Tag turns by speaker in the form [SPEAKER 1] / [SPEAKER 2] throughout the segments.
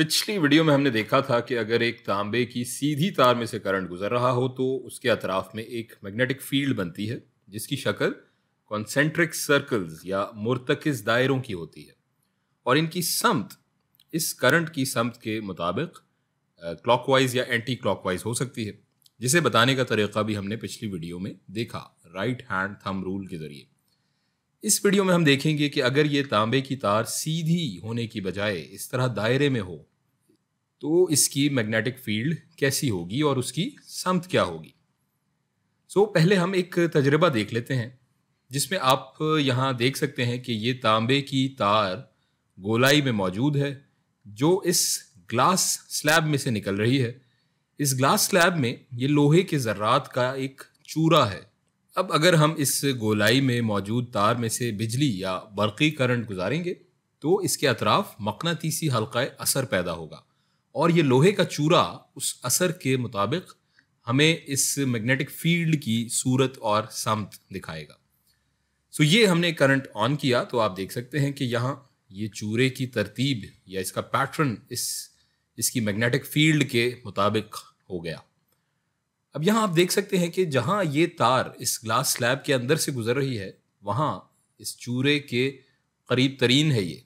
[SPEAKER 1] पिछली वीडियो में हमने देखा था कि अगर एक तांबे की सीधी तार में से करंट गुजर रहा हो तो उसके अतराफ में एक मैग्नेटिक फील्ड बनती है जिसकी शक्ल कॉन्सेंट्रिक सर्कल्स या मुर्तकस दायरों की होती है और इनकी समत इस करंट की समत के मुताबिक क्लॉकवाइज या एंटी क्लॉकवाइज हो सकती है जिसे बताने का तरीका भी हमने पिछली वीडियो में देखा राइट हैंड थम रूल के ज़रिए इस वीडियो में हम देखेंगे कि अगर ये तांबे की तार सीधी होने की बजाय इस तरह दायरे में हो तो इसकी मैग्नेटिक फील्ड कैसी होगी और उसकी समत क्या होगी सो so, पहले हम एक तजर्बा देख लेते हैं जिसमें आप यहाँ देख सकते हैं कि ये तांबे की तार गोलाई में मौजूद है जो इस ग्लास स्लैब में से निकल रही है इस ग्लास स्लैब में ये लोहे के ज़रात का एक चूरा है अब अगर हम इस गोलाई में मौजूद तार में से बिजली या बरकी करंट गुजारेंगे तो इसके अतराफ मकनातीसी हल्का असर पैदा होगा और ये लोहे का चूरा उस असर के मुताबिक हमें इस मैग्नेटिक फील्ड की सूरत और समत दिखाएगा सो ये हमने करंट ऑन किया तो आप देख सकते हैं कि यहाँ ये चूरे की तरतीब या इसका पैटर्न इस इसकी मैग्नेटिक फील्ड के मुताबिक हो गया अब यहाँ आप देख सकते हैं कि जहाँ ये तार इस ग्लास स्लैब के अंदर से गुजर रही है वहाँ इस चूरे के करीब तरीन है ये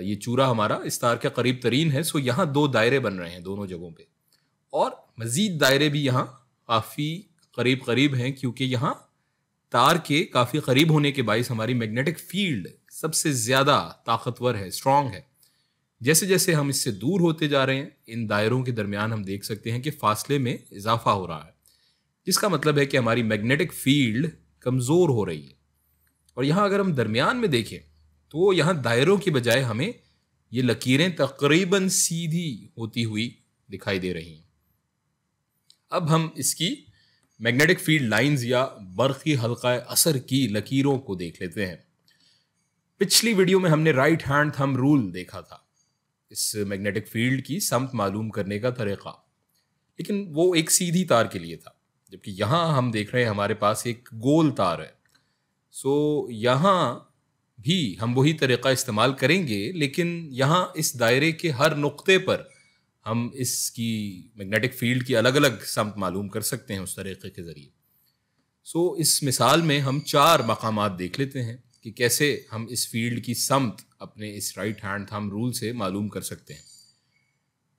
[SPEAKER 1] ये चूरा हमारा इस तार के करीब तरीन है सो यहाँ दो दायरे बन रहे हैं दोनों जगहों पे और मज़ीद दायरे भी यहाँ काफ़ी करीब करीब हैं क्योंकि यहाँ तार के काफ़ी करीब होने के बायस हमारी मैग्नेटिक फील्ड सबसे ज़्यादा ताकतवर है स्ट्रॉन्ग है जैसे जैसे हम इससे दूर होते जा रहे हैं इन दायरों के दरमियान हम देख सकते हैं कि फासले में इजाफा हो रहा है जिसका मतलब है कि हमारी मैग्नेटिक फील्ड कमज़ोर हो रही है और यहाँ अगर हम दरमियान में देखें तो यहाँ दायरों की बजाय हमें ये लकीरें तकरीबन सीधी होती हुई दिखाई दे रही हैं अब हम इसकी मैग्नेटिक फील्ड लाइंस या बर्फ़ी हल्का असर की लकीरों को देख लेते हैं पिछली वीडियो में हमने राइट हैंड थम रूल देखा था इस मैग्नेटिक फील्ड की समत मालूम करने का तरीका लेकिन वो एक सीधी तार के लिए था जबकि यहाँ हम देख रहे हैं हमारे पास एक गोल तार है सो यहाँ भी हम वही तरीक़ा इस्तेमाल करेंगे लेकिन यहाँ इस दायरे के हर नुक्ते पर हम इसकी मैग्नेटिक फील्ड की अलग अलग समत मालूम कर सकते हैं उस तरीक़े के ज़रिए सो so, इस मिसाल में हम चार मकाम देख लेते हैं कि कैसे हम इस फील्ड की समत अपने इस राइट हैंड थम रूल से मालूम कर सकते हैं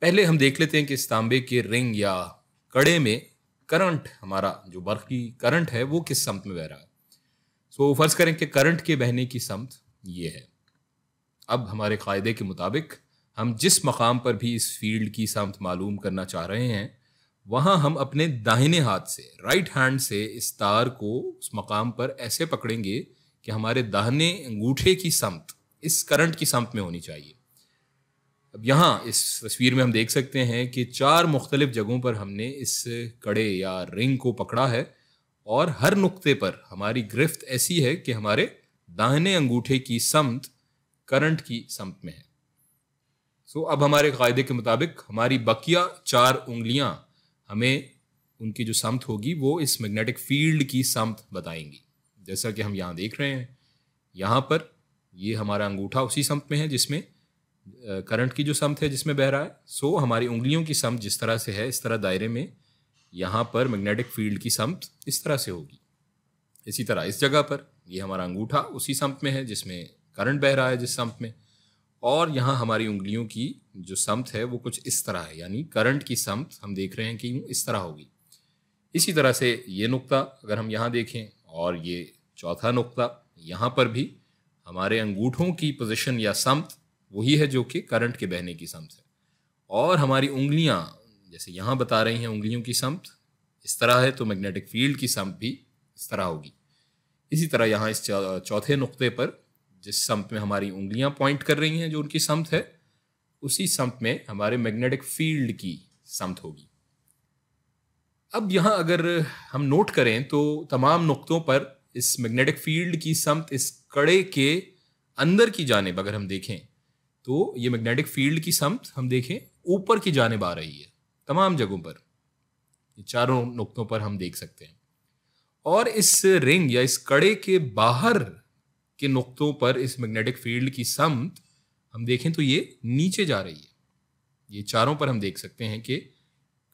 [SPEAKER 1] पहले हम देख लेते हैं कि इस तांबे के रिंग या कड़े में करंट हमारा जो बर्फ की करंट है वो किस समत में बह रहा है सो फर्ज करें कि करंट के बहने की समत ये है अब हमारे कायदे के मुताबिक हम जिस मकाम पर भी इस फील्ड की समत मालूम करना चाह रहे हैं वहाँ हम अपने दाहिने हाथ से राइट हैंड से इस तार को उस मकाम पर ऐसे पकड़ेंगे कि हमारे दाहिने अंगूठे की समत इस करंट की समत में होनी चाहिए अब यहाँ इस तस्वीर में हम देख सकते हैं कि चार मुख्तलिफ जगहों पर हमने इस कड़े या रिंग को पकड़ा है और हर नुक्ते पर हमारी गिरफ्त ऐसी है कि हमारे दाहिने अंगूठे की समत करंट की समत में है सो अब हमारे कायदे के मुताबिक हमारी बकिया चार उंगलियां हमें उनकी जो समत होगी वो इस मैग्नेटिक फील्ड की समत बताएंगी जैसा कि हम यहाँ देख रहे हैं यहाँ पर ये हमारा अंगूठा उसी समत में है जिसमें करंट की जो समत है जिसमें बह रहा है सो हमारी उंगलियों की समत जिस तरह से है इस तरह दायरे में यहाँ पर मैग्नेटिक फील्ड की सम्प इस तरह से होगी इसी तरह इस जगह पर ये हमारा अंगूठा उसी सम्प में है जिसमें करंट बह रहा है जिस सम्प में और यहाँ हमारी उंगलियों की जो सम्प है वो कुछ इस तरह है यानी करंट की सम्प हम देख रहे हैं कि यूँ इस तरह होगी इसी तरह से ये नुक्ता अगर हम यहाँ देखें और ये चौथा नुक्ता यहाँ पर भी हमारे अंगूठों की पोजिशन या सम्प वही है जो कि करंट के बहने की सम्प है और हमारी उंगलियाँ जैसे यहाँ बता रही हैं उंगलियों की समत इस तरह है तो मैग्नेटिक फील्ड की सम्प भी इस तरह होगी इसी तरह यहाँ इस चौथे नुक्ते पर जिस सम्प में हमारी उंगलियाँ पॉइंट कर रही हैं जो उनकी समत है उसी सम्प में हमारे मैग्नेटिक फील्ड की समत होगी अब यहाँ अगर हम नोट करें तो तमाम नुक्तों पर इस मैग्नेटिक फील्ड की समत इस कड़े के अंदर की जानब अगर हम देखें तो ये मैग्नेटिक फील्ड की समत हम देखें ऊपर की जानब आ रही है तमाम जगहों पर चारों नुक्तों पर हम देख सकते हैं और इस रिंग या इस कड़े के बाहर के नुक्तों पर इस मैग्नेटिक फील्ड की समत हम देखें तो ये नीचे जा रही है ये चारों पर हम देख सकते हैं कि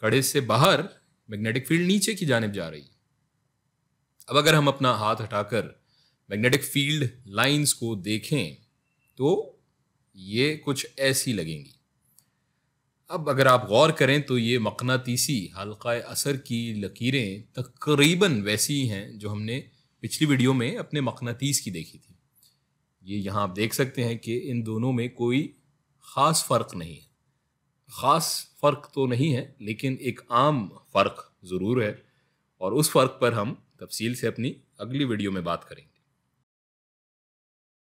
[SPEAKER 1] कड़े से बाहर मैग्नेटिक फील्ड नीचे की जानब जा रही है अब अगर हम अपना हाथ हटाकर मैग्नेटिक फील्ड लाइंस को देखें तो ये कुछ ऐसी लगेंगी अब अगर आप गौर करें तो ये मकनातीसी हल्का असर की लकीरें तकरीबन वैसी हैं जो हमने पिछली वीडियो में अपने मकनातीस की देखी थी ये यहाँ आप देख सकते हैं कि इन दोनों में कोई ख़ास फ़र्क नहीं है ख़ास फ़र्क तो नहीं है लेकिन एक आम फ़र्क ज़रूर है और उस फ़र्क पर हम तफसील से अपनी अगली वीडियो में बात करेंगे